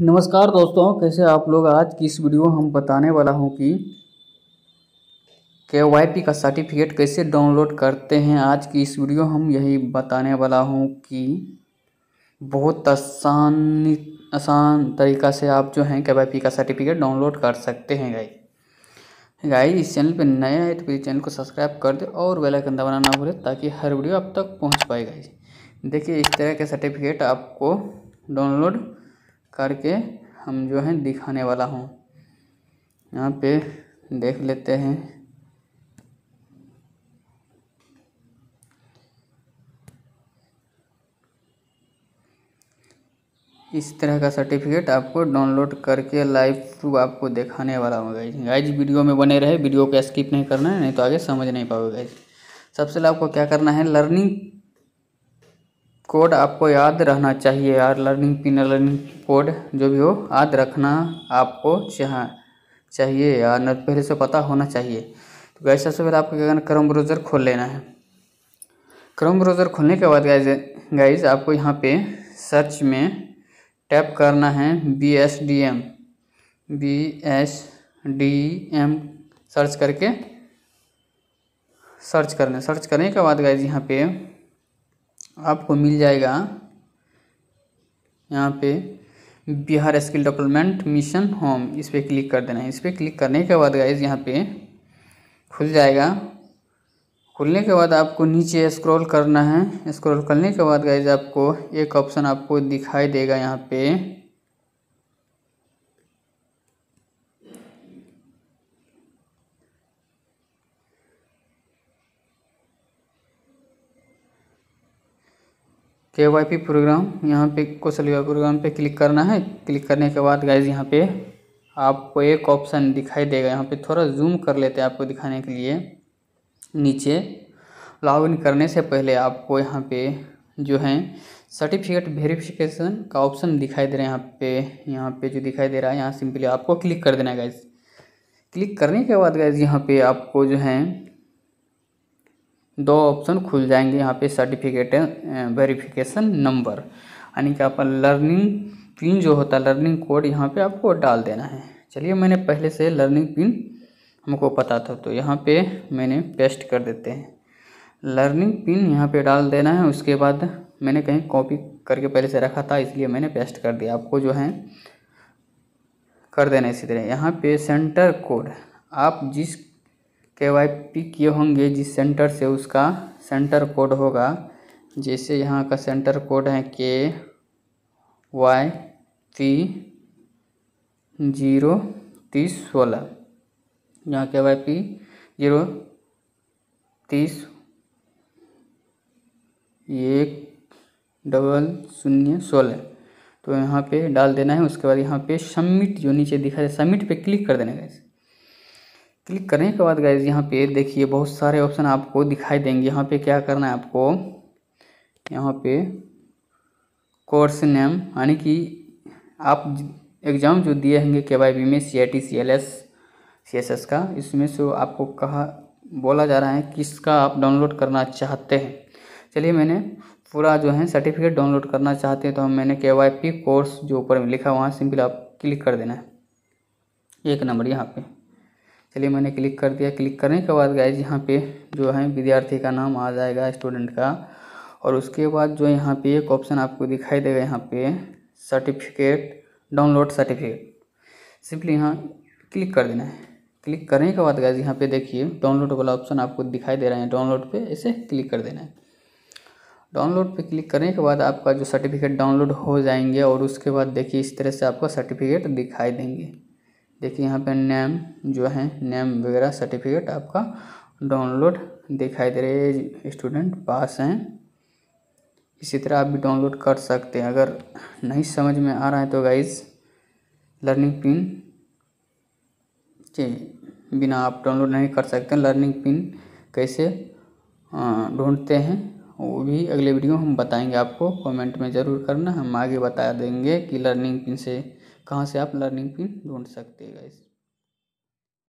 नमस्कार दोस्तों कैसे आप लोग आज की इस वीडियो हम बताने वाला हूं कि के वाई पी का सर्टिफिकेट कैसे डाउनलोड करते हैं आज की इस वीडियो हम यही बताने वाला हूं कि बहुत आसानी आसान तरीका से आप जो हैं के वाई पी का सर्टिफिकेट डाउनलोड कर सकते हैं गाई गाई इस चैनल पे नया है तो मेरे चैनल को सब्सक्राइब कर दे और वेलाइकन दबाना ना भूलें ताकि हर वीडियो आप तक पहुँच पाए गाई देखिए इस तरह के सर्टिफिकेट आपको डाउनलोड करके हम जो है दिखाने वाला हूँ यहाँ पे देख लेते हैं इस तरह का सर्टिफिकेट आपको डाउनलोड करके लाइव थ्रू आपको दिखाने वाला हूँ गाइज गाइज वीडियो में बने रहे वीडियो को स्किप नहीं करना है नहीं तो आगे समझ नहीं पाओगे गाइज सबसे पहले आपको क्या करना है लर्निंग कोड आपको याद रहना चाहिए यार लर्निंग पिन लर्निंग कोड जो भी हो याद रखना आपको चाह चाहिए यार न तो पहले से पता होना चाहिए तो गैस सबसे पहले आपको क्या करना क्रम ब्राउज़र खोल लेना है क्रम ब्राउज़र खोलने के बाद गाइज गाइज आपको यहाँ पे सर्च में टैप करना है B S D M B S D M search करके सर्च करना सर्च करने के बाद गाइज यहाँ पे आपको मिल जाएगा यहाँ पे Bihar skill development mission home इस पर क्लिक कर देना है इस पर क्लिक करने के बाद गाइज यहाँ पे खुल जाएगा खुलने के बाद आपको नीचे स्क्रॉल करना है स्क्रॉल करने के बाद गाइज आपको एक ऑप्शन आपको दिखाई देगा यहाँ पे के वाई पी प्रोग्राम यहाँ पे कौशल विवाह प्रोग्राम पे क्लिक करना है क्लिक करने के बाद गाइज यहाँ पे आपको एक ऑप्शन दिखाई देगा यहाँ पे थोड़ा जूम कर लेते हैं आपको दिखाने के लिए नीचे लॉगिन करने से पहले आपको यहाँ पे जो है सर्टिफिकेट वेरिफिकेशन का ऑप्शन दिखाई दे रहा है यहाँ पे यहाँ पे जो दिखाई दे रहा है यहाँ सिंपली आपको क्लिक कर देना है गाइज क्लिक करने के बाद गाइज यहाँ पे आपको जो है दो ऑप्शन खुल जाएंगे यहाँ पे सर्टिफिकेट वेरिफिकेशन नंबर यानी कि आप लर्निंग पिन जो होता है लर्निंग कोड यहाँ पे आपको डाल देना है चलिए मैंने पहले से लर्निंग पिन हमको पता था तो यहाँ पे मैंने पेस्ट कर देते हैं लर्निंग पिन यहाँ पे डाल देना है उसके बाद मैंने कहीं कॉपी करके पहले से रखा था इसलिए मैंने पेस्ट कर दिया आपको जो है कर देना इसी तरह यहाँ पे सेंटर कोड आप जिस के वाई पी किए होंगे जिस सेंटर से उसका सेंटर कोड होगा जैसे यहाँ का सेंटर कोड है के वाई पी जीरो तीस सोलह यहाँ के वाई पी जीरो तीस एक डबल शून्य सोलह तो यहाँ पे डाल देना है उसके बाद यहाँ पे सबमिट जो नीचे दिखा है सबमिट पे क्लिक कर देना है क्लिक करने के बाद गाइज यहाँ पे देखिए बहुत सारे ऑप्शन आपको दिखाई देंगे यहाँ पे क्या करना है आपको यहाँ पे कोर्स नेम यानी कि आप एग्ज़ाम जो दिए होंगे के वाई बी में C I T C L S C S S का इसमें से आपको कहा बोला जा रहा है किसका आप डाउनलोड करना चाहते हैं चलिए मैंने पूरा जो है सर्टिफिकेट डाउनलोड करना चाहते हैं तो हम मैंने के वाई पी कोर्स जो ऊपर लिखा वहाँ सिंपल आप क्लिक कर देना है एक नंबर यहाँ पर चलिए मैंने क्लिक कर दिया क्लिक करने के बाद गाइज यहाँ पे जो है विद्यार्थी का नाम आ जाएगा स्टूडेंट का और उसके बाद जो यहाँ पे एक ऑप्शन आपको दिखाई देगा यहाँ पे सर्टिफिकेट डाउनलोड सर्टिफिकेट सिंपली यहाँ क्लिक कर देना है क्लिक करने के बाद गाइज यहाँ पे देखिए डाउनलोड वाला ऑप्शन आपको दिखाई दे रहा है डाउनलोड पर इसे क्लिक कर देना है डाउनलोड पे क्लिक करने के बाद आपका जो सर्टिफिकेट डाउनलोड हो जाएंगे और उसके बाद देखिए इस तरह से आपका सर्टिफिकेट दिखाई देंगे देखिए यहाँ पे नेम जो है नेम वगैरह सर्टिफिकेट आपका डाउनलोड दिखाई दे रहे है स्टूडेंट पास हैं इसी तरह आप भी डाउनलोड कर सकते हैं अगर नहीं समझ में आ रहा है तो गाइज लर्निंग पिन जी बिना आप डाउनलोड नहीं कर सकते लर्निंग पिन कैसे ढूंढते हैं वो भी अगले वीडियो हम बताएंगे आपको कमेंट में ज़रूर करना हम आगे बता देंगे कि लर्निंग पिन से कहाँ से आप लर्निंग पिन ढूंढ सकते हैं गाइस